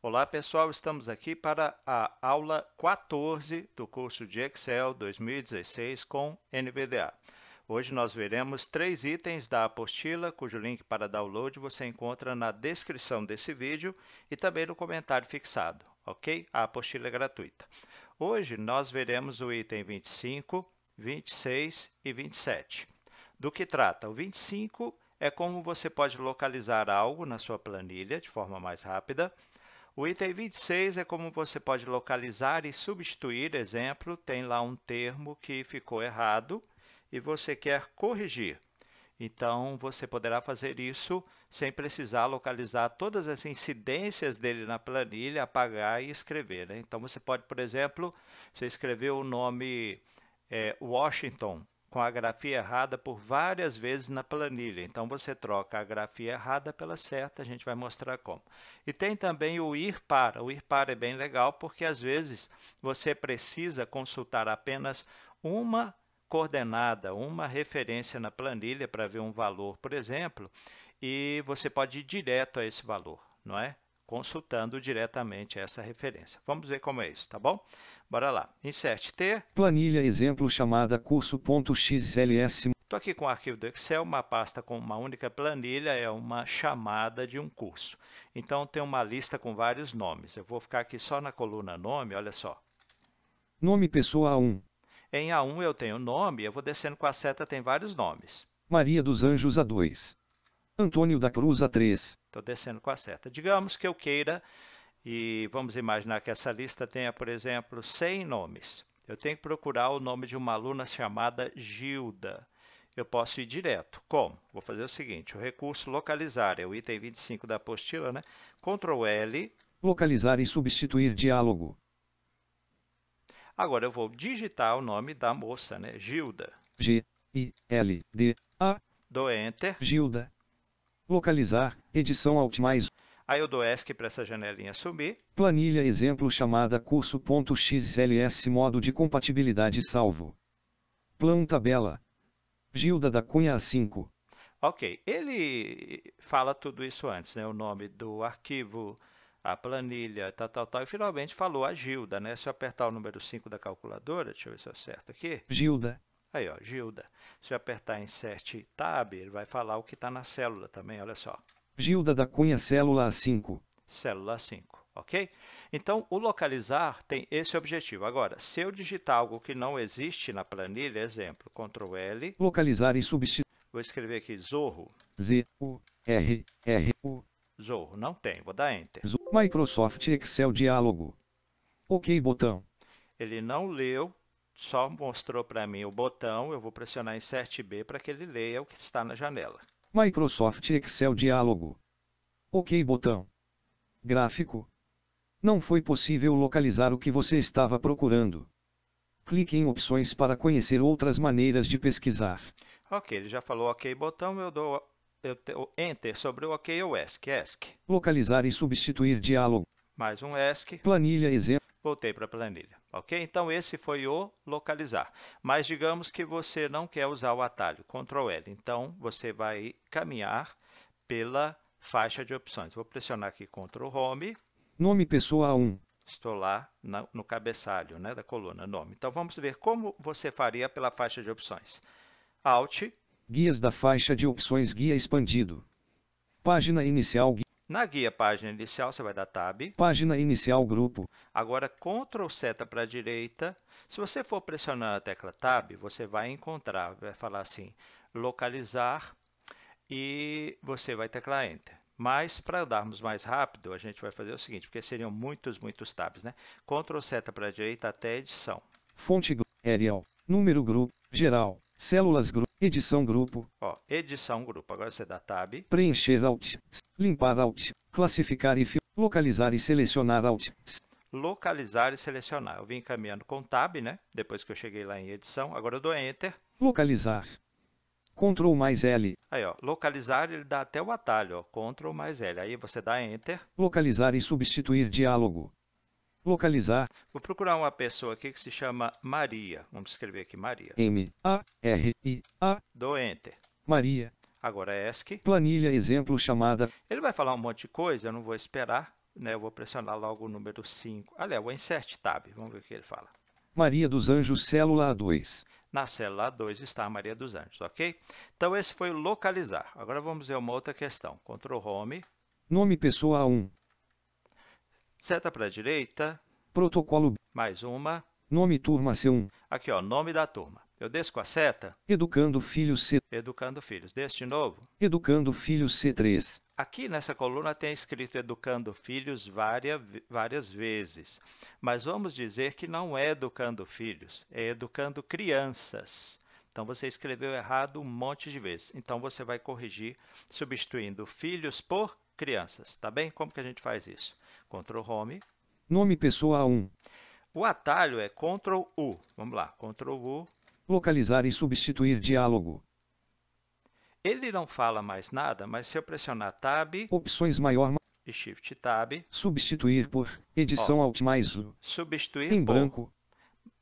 Olá, pessoal. Estamos aqui para a aula 14 do curso de Excel 2016 com NVDA. Hoje nós veremos três itens da apostila, cujo link para download você encontra na descrição desse vídeo e também no comentário fixado, ok? A apostila é gratuita. Hoje nós veremos o item 25, 26 e 27. Do que trata? O 25 é como você pode localizar algo na sua planilha de forma mais rápida. O item 26 é como você pode localizar e substituir, exemplo, tem lá um termo que ficou errado e você quer corrigir. Então, você poderá fazer isso sem precisar localizar todas as incidências dele na planilha, apagar e escrever. Né? Então, você pode, por exemplo, você escreveu o nome é, Washington com a grafia errada por várias vezes na planilha. Então você troca a grafia errada pela certa, a gente vai mostrar como. E tem também o ir para. O ir para é bem legal porque às vezes você precisa consultar apenas uma coordenada, uma referência na planilha para ver um valor, por exemplo, e você pode ir direto a esse valor, não é? consultando diretamente essa referência. Vamos ver como é isso, tá bom? Bora lá. Insert T. Planilha exemplo chamada curso.xls. Estou aqui com o arquivo do Excel, uma pasta com uma única planilha é uma chamada de um curso. Então, tem uma lista com vários nomes. Eu vou ficar aqui só na coluna nome, olha só. Nome pessoa A1. Em A1 eu tenho nome, eu vou descendo com a seta, tem vários nomes. Maria dos Anjos A2. Antônio da Cruz A3. Estou descendo com a seta. Digamos que eu queira, e vamos imaginar que essa lista tenha, por exemplo, 100 nomes. Eu tenho que procurar o nome de uma aluna chamada Gilda. Eu posso ir direto. Como? Vou fazer o seguinte, o recurso localizar, é o item 25 da apostila, né? Ctrl L. Localizar e substituir diálogo. Agora eu vou digitar o nome da moça, né? Gilda. G, I, L, D, A. Dou Enter. Gilda, Localizar, edição Alt mais. Aí eu dou ESC para essa janelinha subir. Planilha exemplo chamada curso.xls modo de compatibilidade salvo. Plano tabela. Gilda da Cunha A5. Ok, ele fala tudo isso antes, né? O nome do arquivo, a planilha, tal, tal, tal. E finalmente falou a Gilda, né? Se eu apertar o número 5 da calculadora, deixa eu ver se eu acerto aqui. Gilda, Aí, ó, Gilda. Se eu apertar Insert Tab, ele vai falar o que está na célula também, olha só. Gilda da Cunha, célula A5. Célula A5, ok? Então, o localizar tem esse objetivo. Agora, se eu digitar algo que não existe na planilha, exemplo, Ctrl L. Localizar e substituir. Vou escrever aqui Zorro. Z, U, R, R, U. Zorro, não tem, vou dar Enter. Microsoft Excel Diálogo. OK botão. Ele não leu só mostrou para mim o botão, eu vou pressionar Insert B para que ele leia o que está na janela. Microsoft Excel Diálogo. OK botão. Gráfico. Não foi possível localizar o que você estava procurando. Clique em opções para conhecer outras maneiras de pesquisar. Ok, ele já falou OK botão, eu dou eu Enter sobre o OK ou ESC, ESC. Localizar e substituir diálogo. Mais um ESC. Planilha exemplo voltei para a planilha, ok? Então, esse foi o localizar. Mas digamos que você não quer usar o atalho Ctrl L, então você vai caminhar pela faixa de opções. Vou pressionar aqui Ctrl Home. Nome pessoa 1. Estou lá no cabeçalho né, da coluna nome. Então, vamos ver como você faria pela faixa de opções. Alt. Guias da faixa de opções guia expandido. Página inicial. Na guia Página Inicial, você vai dar Tab. Página Inicial Grupo. Agora, Ctrl seta para a direita. Se você for pressionar a tecla Tab, você vai encontrar, vai falar assim, localizar e você vai teclar Enter. Mas, para darmos mais rápido, a gente vai fazer o seguinte, porque seriam muitos, muitos tabs, né? Ctrl seta para a direita até edição. Fonte Arial. Número Grupo. Geral. Células Grupo. Edição grupo. Ó, edição grupo. Agora você dá tab. Preencher alt. Limpar alt. Classificar e localizar e selecionar alt. Localizar e selecionar. Eu vim caminhando com tab, né? Depois que eu cheguei lá em edição. Agora eu dou enter. Localizar. Ctrl mais L. Aí, ó, localizar, ele dá até o atalho, ó, Ctrl mais L. Aí você dá Enter. Localizar e substituir diálogo. Localizar. Vou procurar uma pessoa aqui que se chama Maria. Vamos escrever aqui Maria. M-A-R-I-A. do Enter. Maria. Agora é ESC. Planilha exemplo chamada. Ele vai falar um monte de coisa, eu não vou esperar. Né? Eu vou pressionar logo o número 5. Aliás, o Insert Tab. Vamos ver o que ele fala. Maria dos Anjos, célula A2. Na célula A2 está a Maria dos Anjos, ok? Então, esse foi localizar. Agora vamos ver uma outra questão. Ctrl Home. Nome pessoa A1. Seta para a direita. Protocolo. Mais uma. Nome turma C1. Aqui, ó, nome da turma. Eu desço com a seta. Educando Filhos C. Educando Filhos. Desço de novo. Educando Filhos C3. Aqui nessa coluna tem escrito Educando Filhos várias, várias vezes, mas vamos dizer que não é Educando Filhos, é Educando Crianças. Então, você escreveu errado um monte de vezes. Então, você vai corrigir substituindo filhos por crianças, tá bem? Como que a gente faz isso? Ctrl Home. Nome pessoa 1. O atalho é Ctrl U. Vamos lá, Ctrl U. Localizar e substituir diálogo. Ele não fala mais nada, mas se eu pressionar Tab... Opções maior e Shift Tab... Substituir por edição Ó, Alt mais U. Substituir Em por, branco.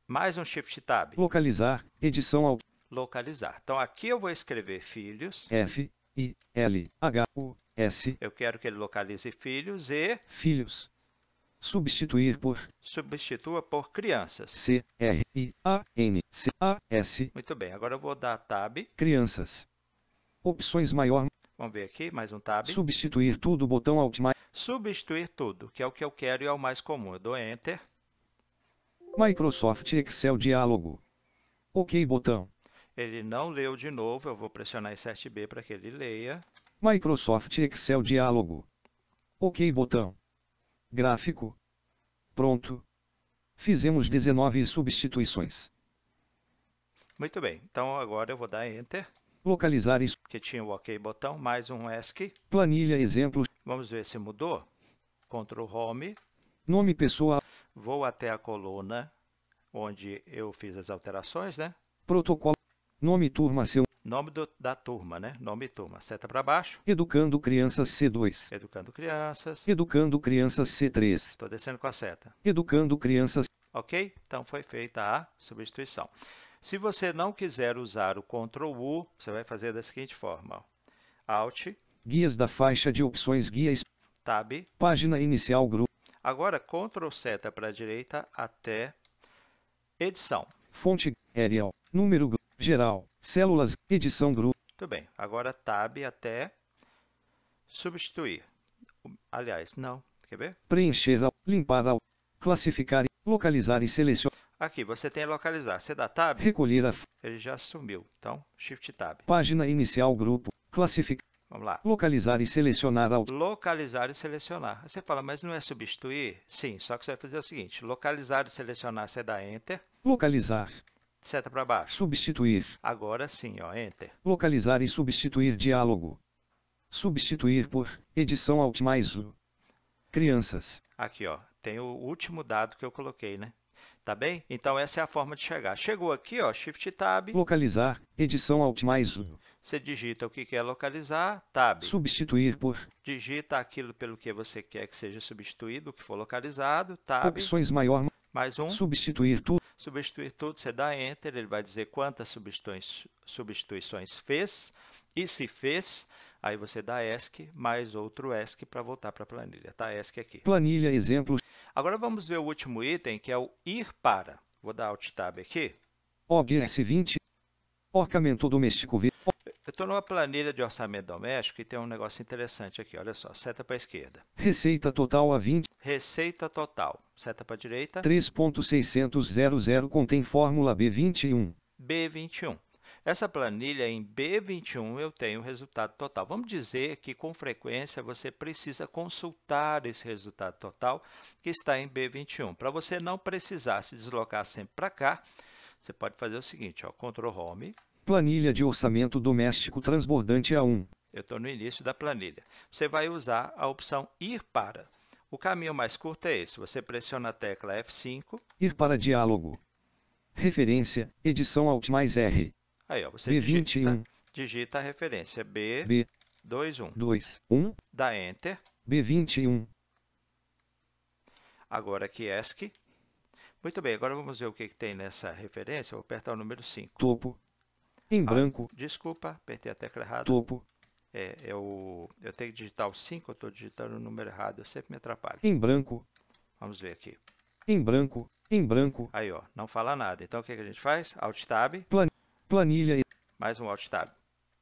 Mais um Shift Tab. Localizar, edição Alt. Localizar. Então, aqui eu vou escrever filhos. F, I, L, H, U, S. Eu quero que ele localize filhos e... Filhos. Substituir por. Substitua por crianças. C, R, I, A, N, C, A, S. Muito bem, agora eu vou dar Tab. Crianças. Opções maior. Vamos ver aqui, mais um Tab. Substituir tudo, botão Alt mais. Substituir tudo, que é o que eu quero e é o mais comum. Eu dou Enter. Microsoft Excel Diálogo. OK, botão. Ele não leu de novo, eu vou pressionar 7 B para que ele leia. Microsoft Excel Diálogo. OK botão. Gráfico. Pronto. Fizemos 19 substituições. Muito bem, então agora eu vou dar Enter. Localizar isso. Que tinha o OK botão, mais um ESC. Planilha exemplos. Vamos ver se mudou. Ctrl Home. Nome pessoa. Vou até a coluna onde eu fiz as alterações, né? Protocolo. Nome turma seu. Nome do, da turma, né? Nome e turma. Seta para baixo. Educando Crianças C2. Educando Crianças. Educando Crianças C3. Estou descendo com a seta. Educando Crianças. Ok? Então, foi feita a substituição. Se você não quiser usar o Ctrl U, você vai fazer da seguinte forma. Ó. Alt. Guias da faixa de opções guias. Tab. Página inicial grupo. Agora, Ctrl seta para a direita até edição. Fonte, Arial, número, geral, células, edição grupo. Muito bem, agora tab até substituir. Aliás, não, quer ver? Preencher, limpar, classificar, localizar e selecionar. Aqui, você tem localizar. Você dá tab. Recolher a... Ele já sumiu, então shift tab. Página inicial, grupo, classificar. Vamos lá. Localizar e selecionar. Ao... Localizar e selecionar. Você fala, mas não é substituir? Sim, só que você vai fazer o seguinte. Localizar e selecionar, você dá enter. Localizar. Seta para baixo. Substituir. Agora sim, ó, Enter. Localizar e substituir diálogo. Substituir por edição Alt mais U. Crianças. Aqui, ó, tem o último dado que eu coloquei, né? Tá bem? Então, essa é a forma de chegar. Chegou aqui, ó, Shift Tab. Localizar, edição Alt mais U. Você digita o que quer localizar, Tab. Substituir por. Digita aquilo pelo que você quer que seja substituído, o que for localizado, Tab. Opções maior. Mais um. Substituir tudo. Substituir tudo, você dá Enter, ele vai dizer quantas substituições fez, e se fez, aí você dá ESC mais outro ESC para voltar para a planilha. Tá ESC aqui. Planilha, exemplo. Agora vamos ver o último item, que é o ir para. Vou dar Alt Tab aqui. OBS 20. Orçamento doméstico. Eu estou planilha de orçamento doméstico e tem um negócio interessante aqui, olha só, seta para a esquerda. Receita total a 20. Receita total, seta para a direita. 3.600 contém fórmula B21. B21. Essa planilha em B21 eu tenho o resultado total. Vamos dizer que com frequência você precisa consultar esse resultado total que está em B21. Para você não precisar se deslocar sempre para cá, você pode fazer o seguinte, ó, Ctrl Home, Planilha de Orçamento Doméstico Transbordante A1. Eu estou no início da planilha. Você vai usar a opção Ir para. O caminho mais curto é esse. Você pressiona a tecla F5. Ir para diálogo. Referência, edição Alt mais R. Aí, ó, você B21. Digita, digita a referência B, B 21. 2, um. Dá Enter. B21. Agora aqui ESC. Muito bem, agora vamos ver o que, que tem nessa referência. vou apertar o número 5. Topo, em ah, branco. Ah, desculpa, apertei a tecla errada. Topo. É, eu, é eu tenho que digitar o 5, eu estou digitando o número errado, eu sempre me atrapalho. Em branco. Vamos ver aqui. Em branco, em branco. Aí, ó, não fala nada. Então, o que, que a gente faz? Alt Tab. Plan planilha. Mais um Alt Tab.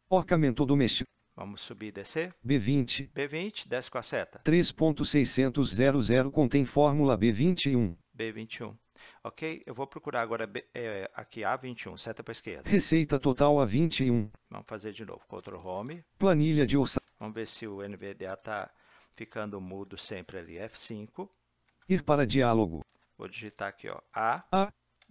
Orcamento doméstico. Vamos subir e descer. B20. B20, desce com a seta. 3.600.00 contém fórmula B21. B21. Ok? Eu vou procurar agora é, aqui A21, seta para a esquerda. Receita total A21. Vamos fazer de novo. Ctrl Home. Planilha de orçamento. Vamos ver se o NVDA está ficando mudo sempre ali. F5. Ir para diálogo. Vou digitar aqui, ó. A.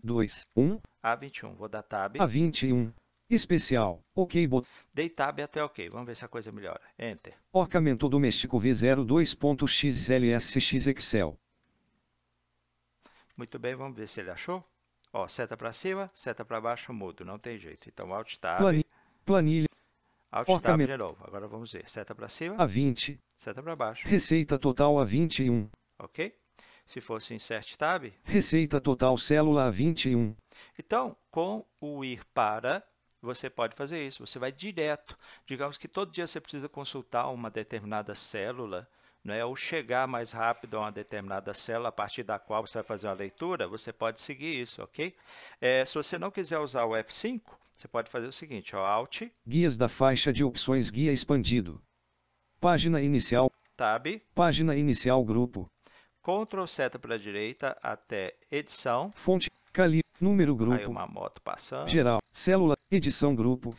A2. 1. A21. Vou dar Tab. A21. Especial. OK. Bot... Dei Tab até OK. Vamos ver se a coisa melhora. Enter. Orçamento doméstico V02.xlsx Excel. Muito bem, vamos ver se ele achou. Ó, seta para cima, seta para baixo, mudo, não tem jeito. Então, Alt Tab. Planilha. Alt Tab de novo. Agora vamos ver. Seta para cima. A 20. Seta para baixo. Receita total a 21. Ok? Se fosse Insert Tab. Receita total célula a 21. Então, com o ir para, você pode fazer isso. Você vai direto. Digamos que todo dia você precisa consultar uma determinada célula né, ou chegar mais rápido a uma determinada célula a partir da qual você vai fazer uma leitura, você pode seguir isso, ok? É, se você não quiser usar o F5, você pode fazer o seguinte, ó, Alt... Guias da faixa de opções Guia expandido. Página inicial... Tab. Página inicial Grupo. Ctrl seta para a direita até Edição. Fonte, Cali, Número Grupo. Aí uma moto passando. Geral, Célula, Edição Grupo.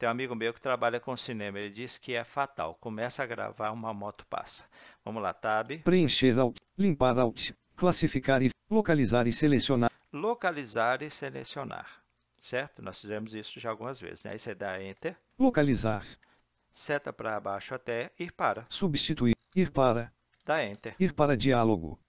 Tem um amigo meu que trabalha com cinema, ele diz que é fatal. Começa a gravar, uma moto passa. Vamos lá, tab. Preencher alt, limpar alt, classificar e localizar e selecionar. Localizar e selecionar, certo? Nós fizemos isso já algumas vezes, né? Aí você dá Enter. Localizar. Seta para baixo até ir para. Substituir, ir para. Dá Enter. Ir para diálogo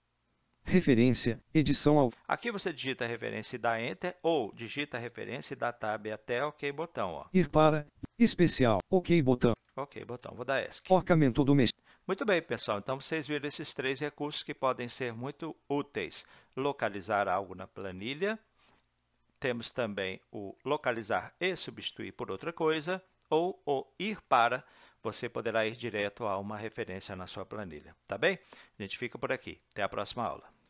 referência, edição ao. Aqui você digita a referência e dá Enter, ou digita a referência e dá Tab até OK botão. Ó. Ir para, especial, OK botão. OK botão, vou dar ESC. Orcamento doméstico. Muito bem, pessoal, então vocês viram esses três recursos que podem ser muito úteis. Localizar algo na planilha, temos também o localizar e substituir por outra coisa, ou o ir para, você poderá ir direto a uma referência na sua planilha, tá bem? A gente fica por aqui. Até a próxima aula.